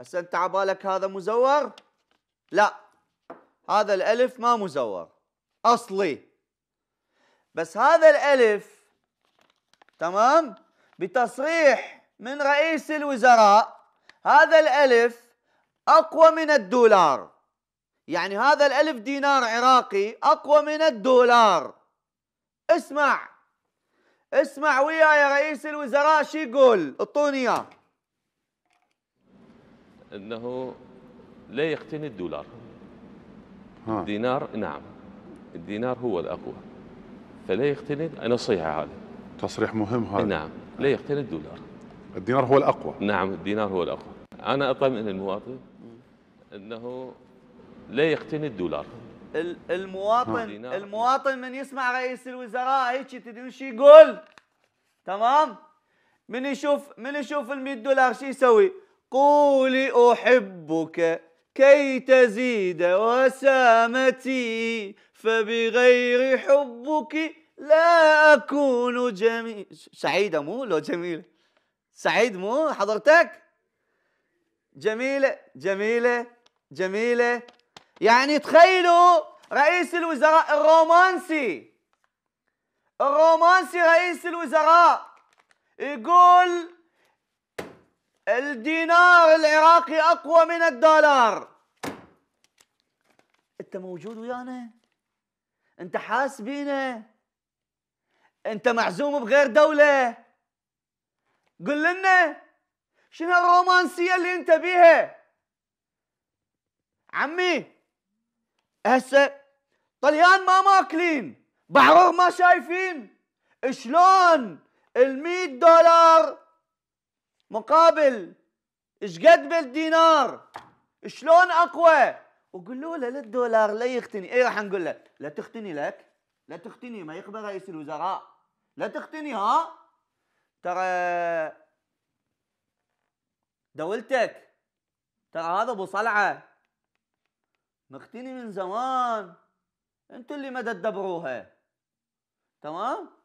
هسه انت عبالك هذا مزور لا هذا الالف ما مزور اصلي بس هذا الالف تمام بتصريح من رئيس الوزراء هذا الالف اقوى من الدولار يعني هذا الالف دينار عراقي اقوى من الدولار اسمع اسمع ويا يا رئيس الوزراء شو يقول اعطوني اياه أنه لا يقتني الدولار ها. الدينار نعم الدينار هو الأقوى فلا يقتني أنا صحيح هذا تصريح مهم هذا نعم لا يقتني الدولار الدينار هو الأقوى نعم الدينار هو الأقوى أنا أطمئن المواطن أنه لا يقتني الدولار المواطن المواطن من يسمع رئيس الوزراء هيك تدري شو يقول تمام من يشوف من يشوف ال 100 دولار شو يسوي قولي أحبك كي تزيد وسامتي فبغير حبك لا أكون جميل سعيدة مو لو جميلة سعيد مو حضرتك جميلة جميلة جميلة يعني تخيلوا رئيس الوزراء الرومانسي الرومانسي رئيس الوزراء يقول الدينار العراقي اقوى من الدولار انت موجود ويانا انت بينا انت معزوم بغير دوله قل لنا شنو الرومانسيه اللي انت بيها عمي هسه طليان ما ماكلين بحرور ما شايفين شلون ال 100 دولار مقابل ايش قد بالدينار شلون اقوى وقولوا له لا الدولار لا يختني اي راح نقول له لا تختني لك لا تختني ما يقبل رئيس الوزراء لا تختني ها ترى دولتك ترى هذا ابو صلعه مختني من زمان انتوا اللي ما تدبروها تمام